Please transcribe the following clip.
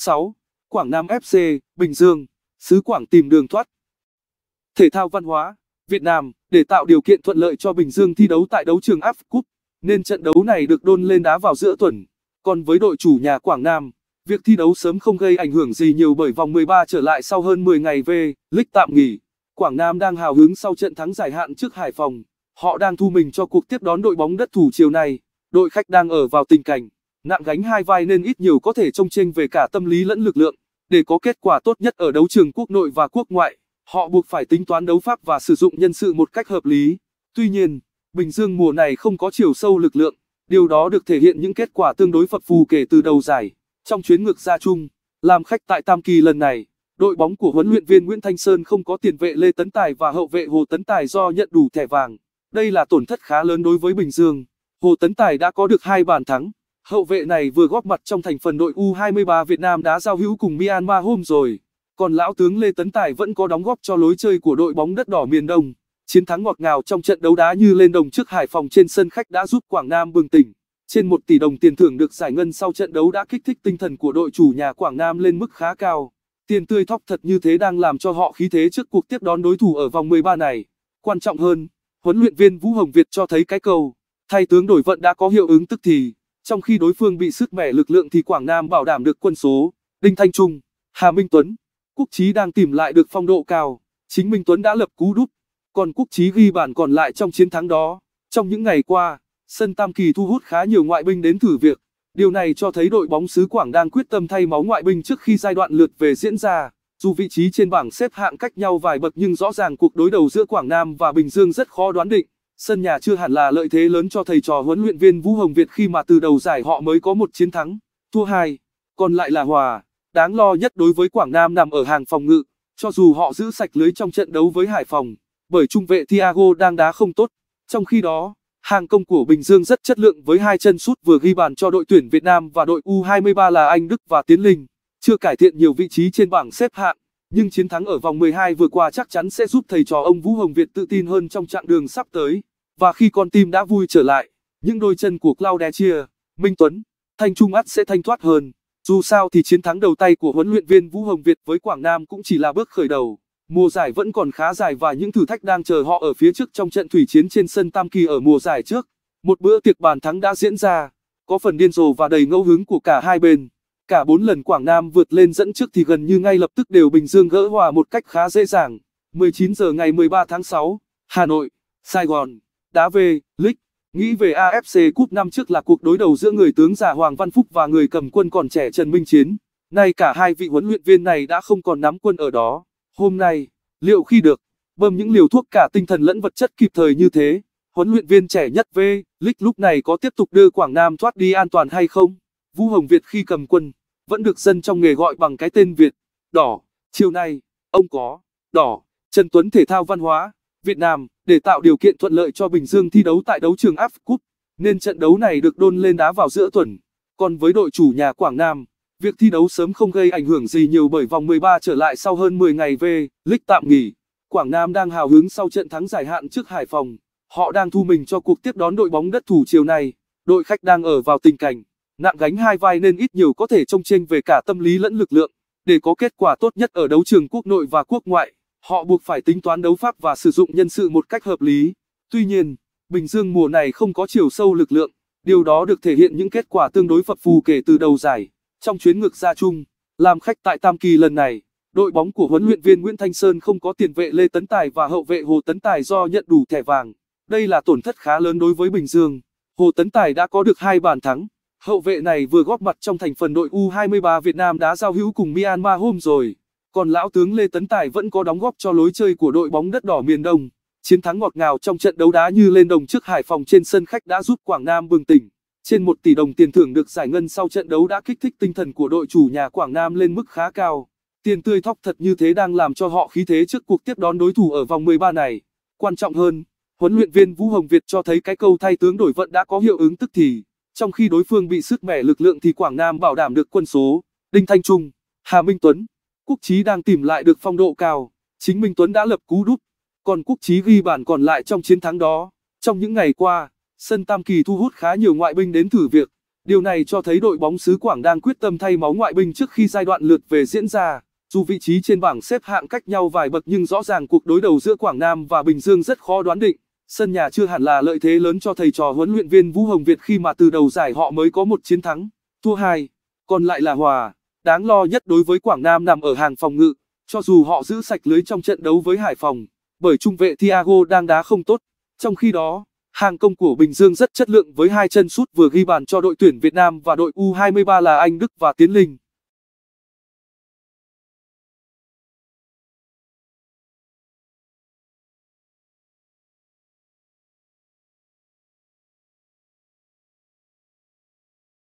6. Quảng Nam FC, Bình Dương, xứ Quảng tìm đường thoát. Thể thao văn hóa, Việt Nam, để tạo điều kiện thuận lợi cho Bình Dương thi đấu tại đấu trường AF Cup, nên trận đấu này được đôn lên đá vào giữa tuần. Còn với đội chủ nhà Quảng Nam, việc thi đấu sớm không gây ảnh hưởng gì nhiều bởi vòng 13 trở lại sau hơn 10 ngày về, lịch tạm nghỉ. Quảng Nam đang hào hứng sau trận thắng giải hạn trước Hải Phòng. Họ đang thu mình cho cuộc tiếp đón đội bóng đất thủ chiều này. Đội khách đang ở vào tình cảnh nặng gánh hai vai nên ít nhiều có thể trông chênh về cả tâm lý lẫn lực lượng. Để có kết quả tốt nhất ở đấu trường quốc nội và quốc ngoại, họ buộc phải tính toán đấu pháp và sử dụng nhân sự một cách hợp lý. Tuy nhiên, Bình Dương mùa này không có chiều sâu lực lượng, điều đó được thể hiện những kết quả tương đối phật phù kể từ đầu giải. Trong chuyến ngược ra chung, làm khách tại Tam Kỳ lần này, đội bóng của huấn luyện viên Nguyễn Thanh Sơn không có tiền vệ Lê Tấn Tài và hậu vệ Hồ Tấn Tài do nhận đủ thẻ vàng. Đây là tổn thất khá lớn đối với Bình Dương. Hồ Tấn Tài đã có được hai bàn thắng, Hậu vệ này vừa góp mặt trong thành phần đội U23 Việt Nam đá giao hữu cùng Myanmar hôm rồi. Còn lão tướng Lê Tấn Tài vẫn có đóng góp cho lối chơi của đội bóng đất đỏ miền Đông. Chiến thắng ngọt ngào trong trận đấu đá như lên đồng trước Hải Phòng trên sân khách đã giúp Quảng Nam bừng tỉnh. Trên 1 tỷ đồng tiền thưởng được giải ngân sau trận đấu đã kích thích tinh thần của đội chủ nhà Quảng Nam lên mức khá cao. Tiền tươi thóc thật như thế đang làm cho họ khí thế trước cuộc tiếp đón đối thủ ở vòng 13 này. Quan trọng hơn, huấn luyện viên Vũ Hồng Việt cho thấy cái câu, thay tướng đổi vận đã có hiệu ứng tức thì. Trong khi đối phương bị sức mẻ lực lượng thì Quảng Nam bảo đảm được quân số. Đinh Thanh Trung, Hà Minh Tuấn, Quốc Chí đang tìm lại được phong độ cao. Chính Minh Tuấn đã lập cú đúp, còn Quốc Chí ghi bàn còn lại trong chiến thắng đó. Trong những ngày qua, sân Tam Kỳ thu hút khá nhiều ngoại binh đến thử việc. Điều này cho thấy đội bóng xứ Quảng đang quyết tâm thay máu ngoại binh trước khi giai đoạn lượt về diễn ra. Dù vị trí trên bảng xếp hạng cách nhau vài bậc nhưng rõ ràng cuộc đối đầu giữa Quảng Nam và Bình Dương rất khó đoán định. Sân nhà chưa hẳn là lợi thế lớn cho thầy trò huấn luyện viên Vũ Hồng Việt khi mà từ đầu giải họ mới có một chiến thắng, thua hai, còn lại là hòa. Đáng lo nhất đối với Quảng Nam nằm ở hàng phòng ngự, cho dù họ giữ sạch lưới trong trận đấu với Hải Phòng, bởi trung vệ Thiago đang đá không tốt. Trong khi đó, hàng công của Bình Dương rất chất lượng với hai chân sút vừa ghi bàn cho đội tuyển Việt Nam và đội U23 là Anh Đức và Tiến Linh, chưa cải thiện nhiều vị trí trên bảng xếp hạng, nhưng chiến thắng ở vòng 12 vừa qua chắc chắn sẽ giúp thầy trò ông Vũ Hồng Việt tự tin hơn trong chặng đường sắp tới. Và khi con tim đã vui trở lại, những đôi chân của Claudecia, Minh Tuấn, Thanh Trung ắt sẽ thanh thoát hơn. Dù sao thì chiến thắng đầu tay của huấn luyện viên Vũ Hồng Việt với Quảng Nam cũng chỉ là bước khởi đầu. Mùa giải vẫn còn khá dài và những thử thách đang chờ họ ở phía trước trong trận thủy chiến trên sân Tam Kỳ ở mùa giải trước. Một bữa tiệc bàn thắng đã diễn ra, có phần điên rồ và đầy ngẫu hứng của cả hai bên. Cả bốn lần Quảng Nam vượt lên dẫn trước thì gần như ngay lập tức đều Bình Dương gỡ hòa một cách khá dễ dàng. 19 giờ ngày 13 tháng 6, Hà Nội, Sài Gòn đá về, League. Nghĩ về AFC Cup năm trước là cuộc đối đầu giữa người tướng già Hoàng Văn Phúc và người cầm quân còn trẻ Trần Minh Chiến. Nay cả hai vị huấn luyện viên này đã không còn nắm quân ở đó. Hôm nay, liệu khi được bơm những liều thuốc cả tinh thần lẫn vật chất kịp thời như thế, huấn luyện viên trẻ nhất V, Lick lúc này có tiếp tục đưa Quảng Nam thoát đi an toàn hay không? Vũ Hồng Việt khi cầm quân, vẫn được dân trong nghề gọi bằng cái tên Việt, đỏ. Chiều nay, ông có, đỏ, Trần Tuấn thể thao văn hóa, Việt Nam để tạo điều kiện thuận lợi cho Bình Dương thi đấu tại đấu trường AF Cup, nên trận đấu này được đôn lên đá vào giữa tuần. Còn với đội chủ nhà Quảng Nam, việc thi đấu sớm không gây ảnh hưởng gì nhiều bởi vòng 13 trở lại sau hơn 10 ngày về, lịch tạm nghỉ. Quảng Nam đang hào hứng sau trận thắng giải hạn trước Hải Phòng. Họ đang thu mình cho cuộc tiếp đón đội bóng đất thủ chiều này. Đội khách đang ở vào tình cảnh nặng gánh hai vai nên ít nhiều có thể trông chênh về cả tâm lý lẫn lực lượng để có kết quả tốt nhất ở đấu trường quốc nội và quốc ngoại. Họ buộc phải tính toán đấu pháp và sử dụng nhân sự một cách hợp lý. Tuy nhiên, Bình Dương mùa này không có chiều sâu lực lượng, điều đó được thể hiện những kết quả tương đối phập phù kể từ đầu giải. Trong chuyến ngược ra chung, làm khách tại Tam Kỳ lần này, đội bóng của huấn luyện viên Nguyễn Thanh Sơn không có tiền vệ Lê Tấn Tài và hậu vệ Hồ Tấn Tài do nhận đủ thẻ vàng. Đây là tổn thất khá lớn đối với Bình Dương. Hồ Tấn Tài đã có được hai bàn thắng. Hậu vệ này vừa góp mặt trong thành phần đội U23 Việt Nam đã giao hữu cùng Myanmar hôm rồi. Còn lão tướng Lê Tấn Tài vẫn có đóng góp cho lối chơi của đội bóng đất đỏ miền Đông. Chiến thắng ngọt ngào trong trận đấu đá như lên đồng trước Hải Phòng trên sân khách đã giúp Quảng Nam bừng tỉnh. Trên 1 tỷ đồng tiền thưởng được giải ngân sau trận đấu đã kích thích tinh thần của đội chủ nhà Quảng Nam lên mức khá cao. Tiền tươi thóc thật như thế đang làm cho họ khí thế trước cuộc tiếp đón đối thủ ở vòng 13 này. Quan trọng hơn, huấn luyện viên Vũ Hồng Việt cho thấy cái câu thay tướng đổi vận đã có hiệu ứng tức thì. Trong khi đối phương bị sức mẻ lực lượng thì Quảng Nam bảo đảm được quân số. Đinh Thanh Trung, Hà Minh Tuấn Quốc Chí đang tìm lại được phong độ cao, chính Minh Tuấn đã lập cú đúp, còn Quốc Chí ghi bàn còn lại trong chiến thắng đó. Trong những ngày qua, sân Tam Kỳ thu hút khá nhiều ngoại binh đến thử việc. Điều này cho thấy đội bóng xứ Quảng đang quyết tâm thay máu ngoại binh trước khi giai đoạn lượt về diễn ra. Dù vị trí trên bảng xếp hạng cách nhau vài bậc nhưng rõ ràng cuộc đối đầu giữa Quảng Nam và Bình Dương rất khó đoán định. Sân nhà chưa hẳn là lợi thế lớn cho thầy trò huấn luyện viên Vũ Hồng Việt khi mà từ đầu giải họ mới có một chiến thắng, thua hai, còn lại là hòa. Đáng lo nhất đối với Quảng Nam nằm ở hàng phòng ngự, cho dù họ giữ sạch lưới trong trận đấu với Hải Phòng, bởi trung vệ Thiago đang đá không tốt. Trong khi đó, hàng công của Bình Dương rất chất lượng với hai chân sút vừa ghi bàn cho đội tuyển Việt Nam và đội U23 là Anh Đức và Tiến Linh.